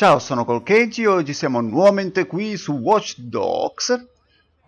Ciao, sono Colchetti e oggi siamo nuovamente qui su Watch Dogs.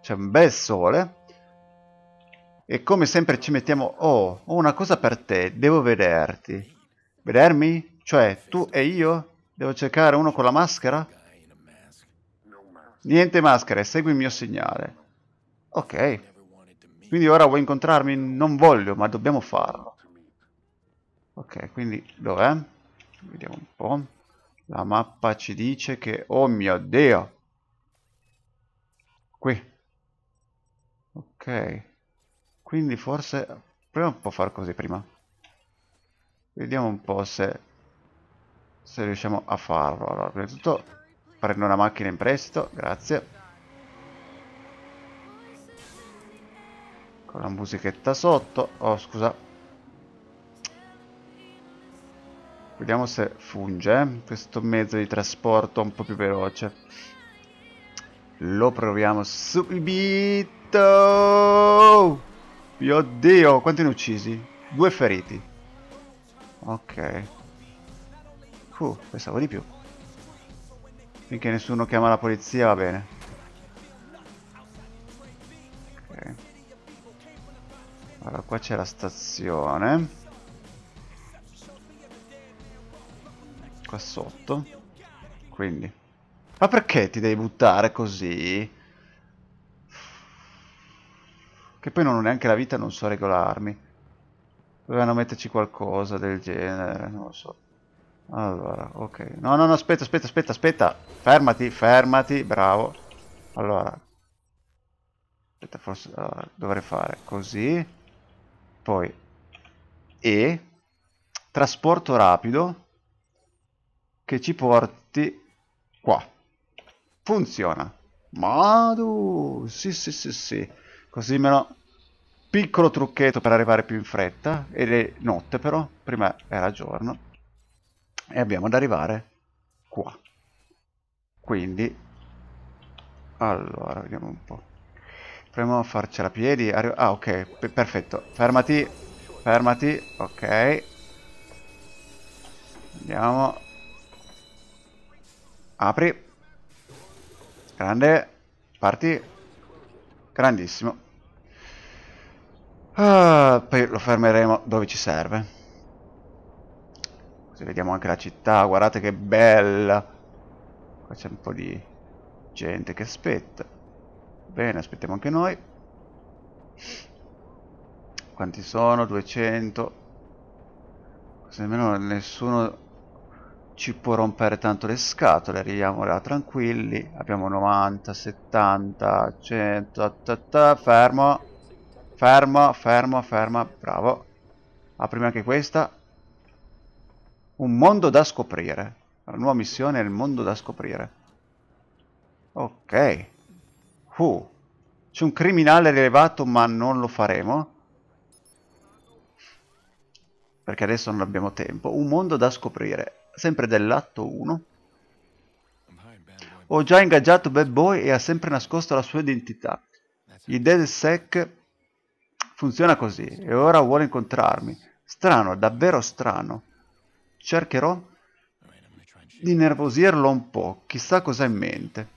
C'è un bel sole. E come sempre ci mettiamo... Oh, ho una cosa per te, devo vederti. Vedermi? Cioè, tu e io? Devo cercare uno con la maschera? Niente maschere, segui il mio segnale. Ok. Quindi ora vuoi incontrarmi? Non voglio, ma dobbiamo farlo. Ok, quindi dov'è? Vediamo un po'. La mappa ci dice che... Oh mio Dio! Qui. Ok. Quindi forse... Proviamo un po' a far così prima. Vediamo un po' se... Se riusciamo a farlo. Allora, prima di tutto prendo una macchina in prestito. Grazie. Con la musichetta sotto. Oh, scusa. Vediamo se funge eh. questo mezzo di trasporto un po' più veloce. Lo proviamo subito. Mio dio, quanti ne uccisi? Due feriti. Ok. Uh, pensavo di più. Finché nessuno chiama la polizia va bene. Ok. Allora qua c'è la stazione. qua sotto. Quindi. Ma perché ti devi buttare così? Che poi non ho neanche la vita, non so regolarmi. Dovevano metterci qualcosa del genere, non lo so. Allora, ok. No, no, no, aspetta, aspetta, aspetta, aspetta. Fermati, fermati, bravo. Allora. Aspetta, forse allora, dovrei fare così. Poi. E. Trasporto rapido che ci porti qua. Funziona. Madu, sì sì sì sì. Così meno piccolo trucchetto per arrivare più in fretta. Ed è notte però, prima era giorno. E abbiamo da arrivare qua. Quindi, allora, vediamo un po'. Proviamo a farcela a piedi. Arri ah, ok, perfetto. Fermati, fermati, ok. Andiamo. Apri. Grande. Parti. Grandissimo. Ah, poi lo fermeremo dove ci serve. Così vediamo anche la città. Guardate che bella. Qua c'è un po' di gente che aspetta. Bene, aspettiamo anche noi. Quanti sono? 200. Così almeno nessuno ci può rompere tanto le scatole, arriviamo là tranquilli, abbiamo 90, 70, 100, tata, fermo, fermo, fermo, ferma, bravo, apriamo anche questa, un mondo da scoprire, la nuova missione è il mondo da scoprire, ok, uh, c'è un criminale rilevato ma non lo faremo, perché adesso non abbiamo tempo, un mondo da scoprire, sempre dell'atto 1, ho già ingaggiato Bad Boy e ha sempre nascosto la sua identità. Il Sec funziona così e ora vuole incontrarmi. Strano, davvero strano. Cercherò di nervosirlo un po', chissà cosa ha in mente.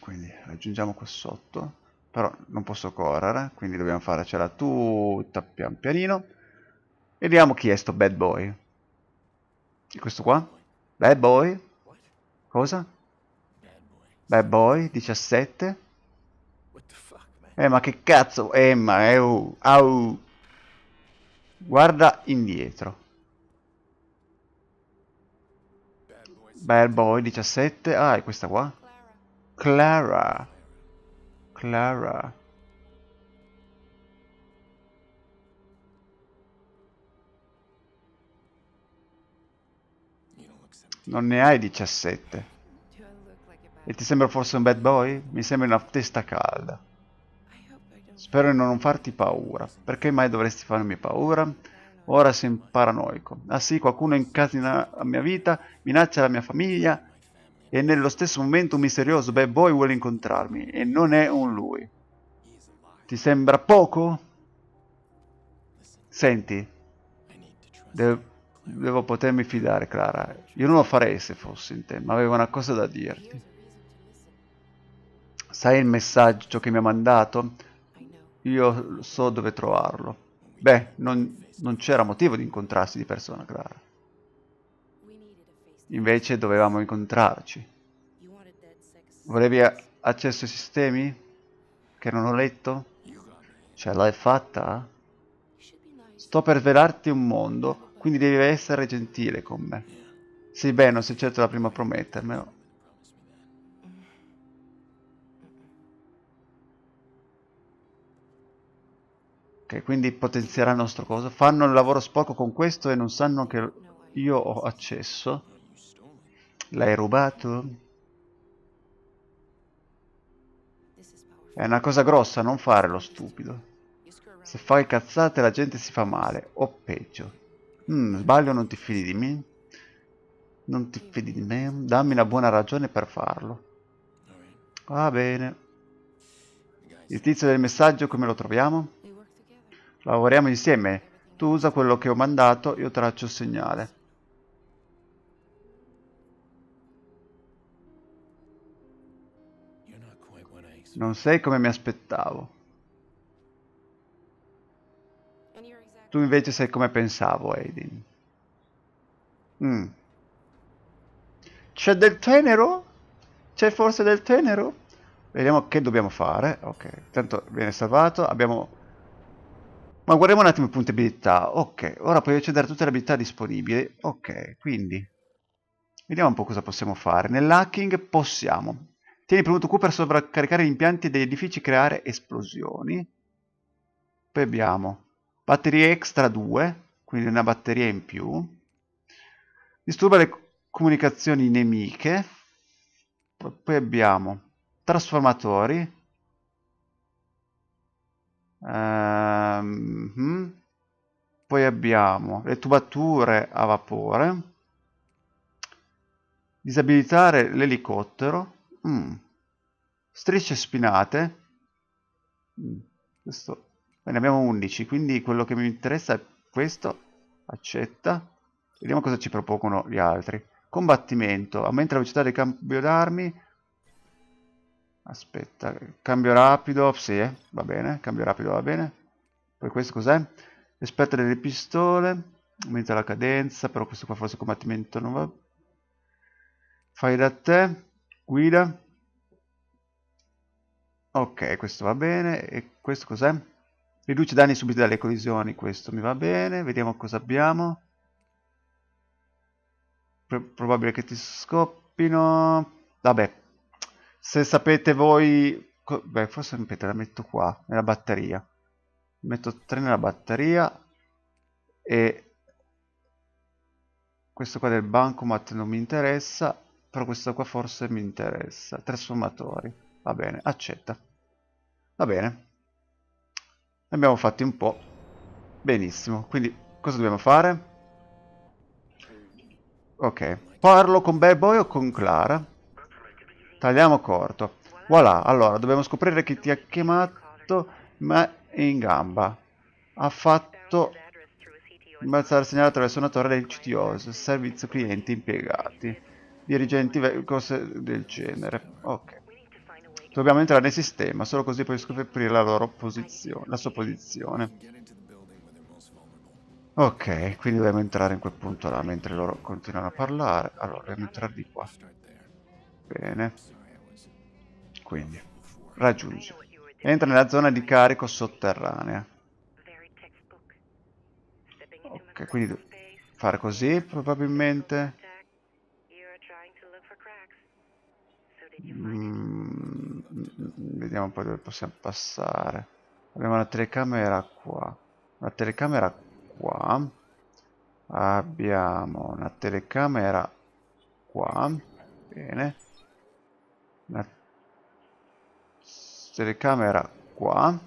Quindi aggiungiamo qua sotto, però non posso correre, quindi dobbiamo farcela tutta pian pianino. Vediamo chi è sto bad boy. E questo qua? Bad boy? Cosa? Bad boy, 17? Eh, ma che cazzo? Eh, ma, è... uh, au. Guarda indietro. Bad boy, 17. Ah, è questa qua? Clara. Clara. Non ne hai 17. E ti sembra forse un bad boy? Mi sembra una testa calda. Spero di non farti paura. Perché mai dovresti farmi paura? Ora sei un paranoico. Ah sì, qualcuno incasina la mia vita, minaccia la mia famiglia e nello stesso momento un misterioso bad boy vuole incontrarmi e non è un lui. Ti sembra poco? Senti, devo Devo potermi fidare, Clara. Io non lo farei se fossi in te, ma avevo una cosa da dirti. Sai il messaggio che mi ha mandato? Io so dove trovarlo. Beh, non, non c'era motivo di incontrarsi di persona, Clara. Invece dovevamo incontrarci. Volevi accesso ai sistemi? Che non ho letto? Ce l'hai fatta? Sto per svelarti un mondo quindi devi essere gentile con me. Sì, beh, non sei certo la prima a promettermelo. Ok, quindi potenzierà il nostro coso. Fanno il lavoro sporco con questo e non sanno che io ho accesso. L'hai rubato? È una cosa grossa non fare lo stupido. Se fai cazzate la gente si fa male, o peggio. Mm, sbaglio, non ti fidi di me? Non ti mm. fidi di me? Dammi una buona ragione per farlo. Va bene. Il tizio del messaggio come lo troviamo? Lavoriamo insieme. Tu usa quello che ho mandato, io traccio il segnale. Non sei come mi aspettavo. Tu invece sei come pensavo, Aiden. Mm. C'è del tenero? C'è forse del tenero? Vediamo che dobbiamo fare. Ok, tanto viene salvato. Abbiamo... Ma guardiamo un attimo i punti abilità. Ok, ora puoi accedere a tutte le abilità disponibili. Ok, quindi... Vediamo un po' cosa possiamo fare. Nell'hacking possiamo. Tieni premuto Q per sovraccaricare gli impianti degli edifici, e creare esplosioni. Poi abbiamo batterie extra 2, quindi una batteria in più, disturba le comunicazioni nemiche, poi abbiamo trasformatori, ehm, mm. poi abbiamo le tubature a vapore, disabilitare l'elicottero, mm. strisce spinate, mm. questo ne abbiamo 11, quindi quello che mi interessa è questo, accetta. Vediamo cosa ci propongono gli altri. Combattimento, aumenta la velocità del cambio d'armi. Aspetta, cambio rapido, sì, eh, va bene, cambio rapido va bene. Poi questo cos'è? Rispetto delle pistole, aumenta la cadenza, però questo qua forse combattimento non va. Fai da te, guida. Ok, questo va bene, e questo cos'è? Riduce danni subiti dalle collisioni, questo mi va bene. Vediamo cosa abbiamo. Pro probabile che ti scoppino. Vabbè, se sapete voi... Beh, forse sapete, la metto qua, nella batteria. Metto 3 nella batteria e questo qua del bancomat non mi interessa, però questo qua forse mi interessa. Trasformatori, va bene, accetta. Va bene. Ne abbiamo fatti un po'. Benissimo, quindi cosa dobbiamo fare? Ok, parlo con Bad Boy o con Clara? Tagliamo corto. Voilà, allora, dobbiamo scoprire chi ti ha chiamato, ma è in gamba. Ha fatto balzare il segnale attraverso una torre del CTO, servizio clienti impiegati, dirigenti cose del genere. Ok. Dobbiamo entrare nel sistema, solo così puoi scoprire la, loro posizione, la sua posizione. Ok, quindi dobbiamo entrare in quel punto là, mentre loro continuano a parlare. Allora, dobbiamo entrare di qua. Bene. Quindi, raggiungi. Entra nella zona di carico sotterranea. Ok, quindi fare così probabilmente. Mm vediamo poi dove possiamo passare abbiamo la telecamera qua una telecamera qua abbiamo una telecamera qua bene una telecamera qua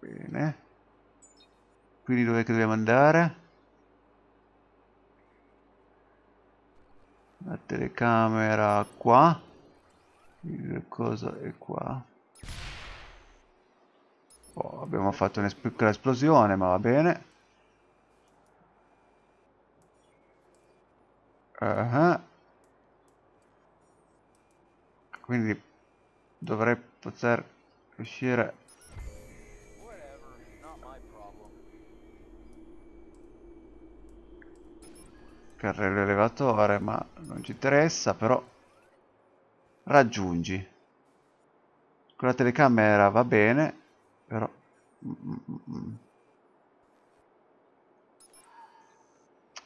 bene quindi dove dobbiamo andare? la telecamera qua il cosa è qua oh, abbiamo fatto una piccola esplosione ma va bene uh -huh. quindi dovrei poter riuscire carrello elevatore ma non ci interessa però raggiungi con la telecamera va bene però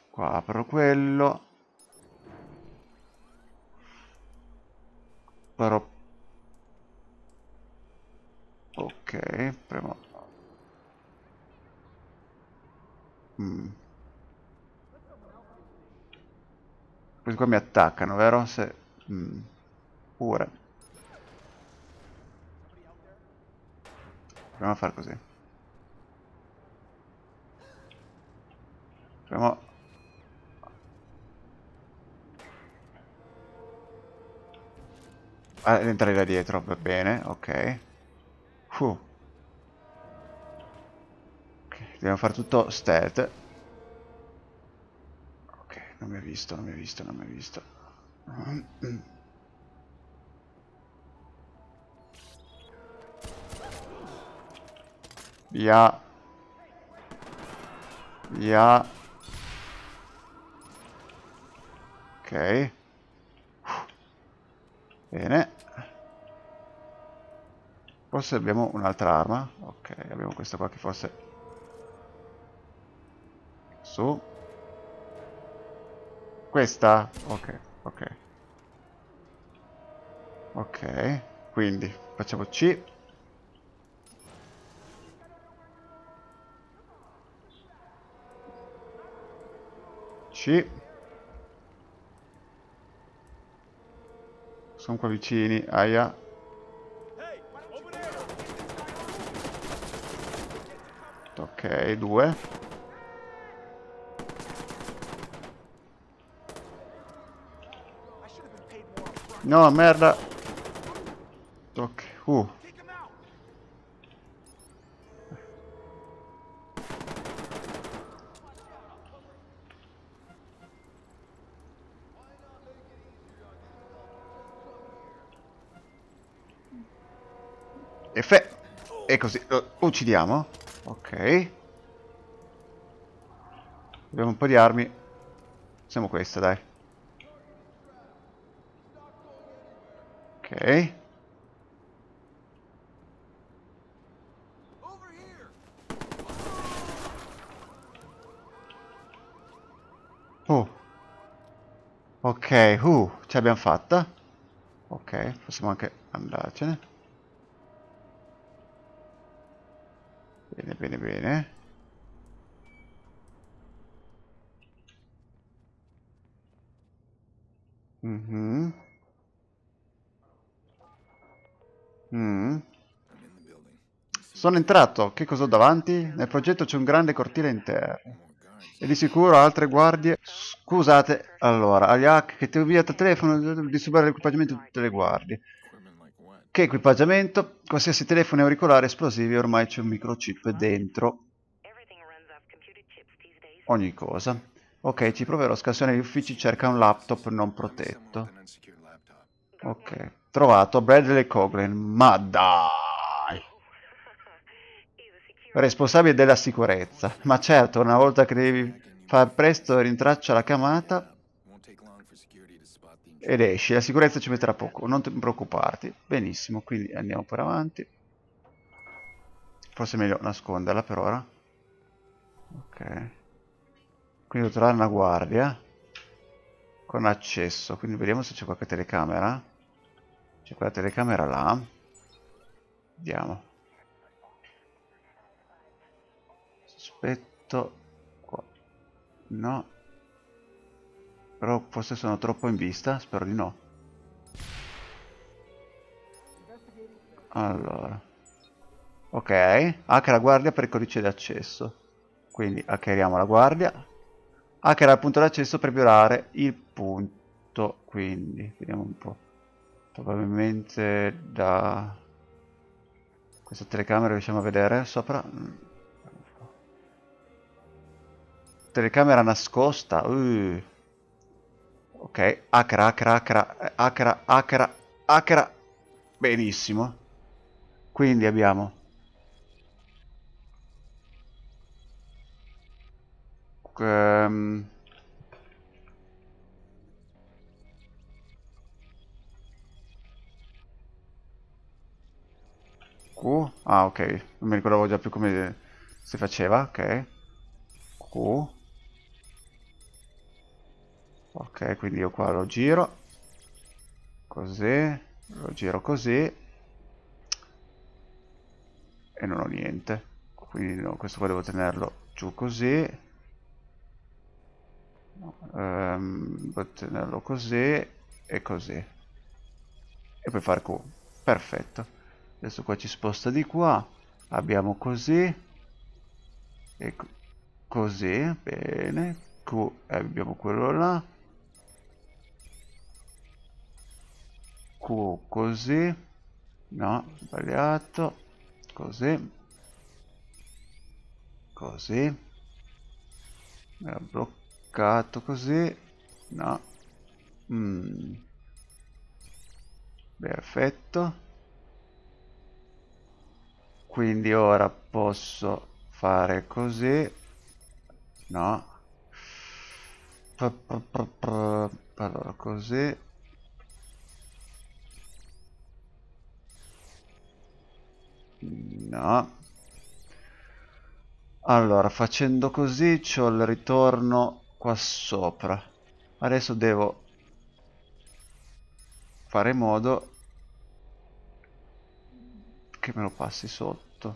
qua apro quello però ok premo mm. Questi qua mi attaccano, vero? Se... Mm. Pure. Proviamo a far così. Proviamo... Ad entrare da dietro, va bene, ok. Uh. ok. Dobbiamo fare tutto stealth non mi ha visto, non mi ha visto, non mi visto. Via. Via. Ok. Bene. Forse abbiamo un'altra arma. Ok, abbiamo questa qua che forse... Su. Questa? Ok, ok. Ok, quindi facciamo C. C. Sono qua vicini, aia. Ok, due. No, merda. Ok. Uh. E, e così lo uccidiamo. Ok. Abbiamo un po' di armi. Siamo questa, dai. Okay. Eh? Oh. Ok, uh, ce l'abbiamo fatta. Ok, possiamo anche andarcene. Bene, bene, bene. Mhm. Mm Mm. Sono entrato, che cosa ho davanti? Nel progetto c'è un grande cortile interno. E di sicuro altre guardie... Scusate, allora, agli hack che ti via da telefono di subire l'equipaggiamento di tutte le guardie. Che equipaggiamento? Qualsiasi telefono e auricolare esplosivi ormai c'è un microchip dentro. Ogni cosa. Ok, ci proverò a gli uffici, cerca un laptop non protetto. Ok. Trovato Bradley Coughlin. Ma dai! Responsabile della sicurezza. Ma certo, una volta che devi far presto rintraccia la chiamata ed esci. La sicurezza ci metterà poco, non preoccuparti. Benissimo, quindi andiamo per avanti. Forse è meglio nasconderla per ora. Ok. Quindi devo trovare una guardia con accesso. Quindi vediamo se c'è qualche telecamera. C'è quella telecamera là. Vediamo. Sospetto. Qua. No. Però forse sono troppo in vista, spero di no. Allora. Ok, hacca la guardia per il codice d'accesso. Quindi hackeriamo la guardia. Hackera il punto d'accesso per violare il punto. Quindi, vediamo un po' probabilmente da questa telecamera riusciamo a vedere sopra telecamera nascosta uh. ok acra acra acra acra acra acra benissimo quindi abbiamo um, Q. Ah, ok. Non mi ricordavo già più come si faceva. Ok. Q. Ok, quindi io qua lo giro. Così. Lo giro così. E non ho niente. Quindi no, questo qua devo tenerlo giù così. Um, devo tenerlo così e così. E poi fare Q. Perfetto adesso qua ci sposta di qua abbiamo così e così bene Q, eh, abbiamo quello là Q così no sbagliato così così me l'ha bloccato così no mm. perfetto quindi ora posso fare così no allora così no allora facendo così c'ho il ritorno qua sopra adesso devo fare in modo che me lo passi sotto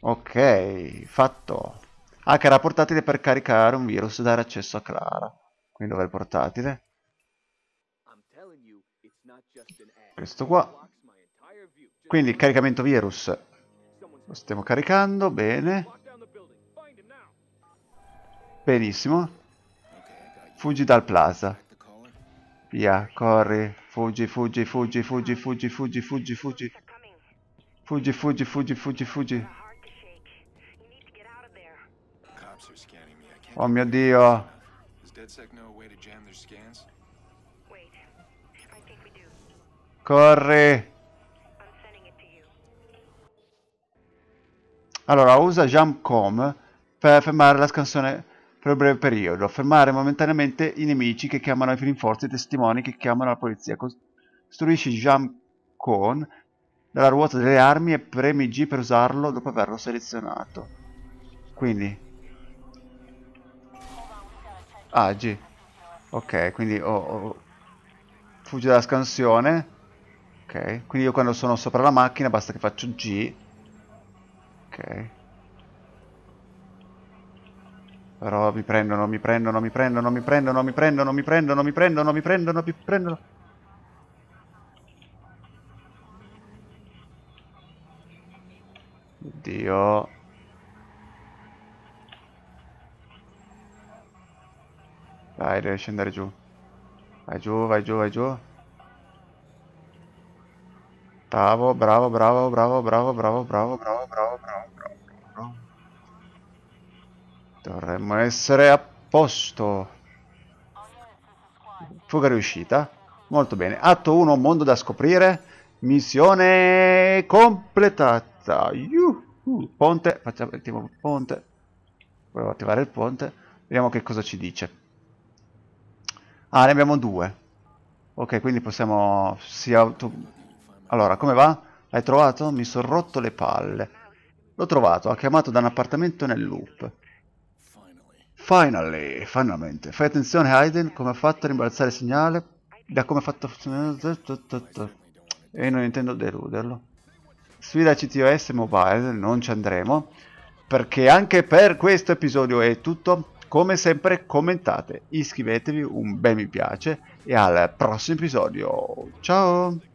ok fatto ah a portatile per caricare un virus e dare accesso a Clara quindi dov'è il portatile? questo qua quindi caricamento virus lo stiamo caricando bene benissimo fuggi dal plaza via corri Fuggi, fuggi, fuggi, fuggi, fuggi, fuggi, fuggi, fuggi. Fuggi, fuggi, fuggi, fuggi, fuggi. Oh mio Dio. Corri. Allora, usa jump com per fermare la scansione per un breve periodo, fermare momentaneamente i nemici che chiamano i rinforzi e i testimoni che chiamano la polizia. Costruisci Jam Con dalla ruota delle armi e premi G per usarlo dopo averlo selezionato. Quindi... Ah, G. Ok, quindi ho... Oh, oh. Fugge dalla scansione. Ok, quindi io quando sono sopra la macchina basta che faccio G. Ok. Però mi prendono, mi prendono, mi prendono, mi prendono, mi prendono, mi prendono, mi prendono, mi prendono, mi prendono. Oddio. Dai, deve scendere giù. Vai giù, vai giù, vai giù. Bravo, bravo, bravo, bravo, bravo, bravo, bravo, bravo, bravo, bravo. Dovremmo essere a posto. Fuga riuscita. Molto bene. Atto 1, mondo da scoprire. Missione completata. Yuhu. Ponte. Facciamo attivo il ponte. Volevo attivare il ponte. Vediamo che cosa ci dice. Ah, ne abbiamo due. Ok, quindi possiamo... Si auto... Allora, come va? L'hai trovato? Mi sono rotto le palle. L'ho trovato, ha chiamato da un appartamento nel loop. Finally, finalmente. Fai attenzione Hayden, come ha fatto a rimbalzare il segnale? Da come ha fatto... funzionare. E non intendo deluderlo. Sfida CTOS Mobile, non ci andremo. Perché anche per questo episodio è tutto. Come sempre commentate, iscrivetevi, un bel mi piace e al prossimo episodio. Ciao!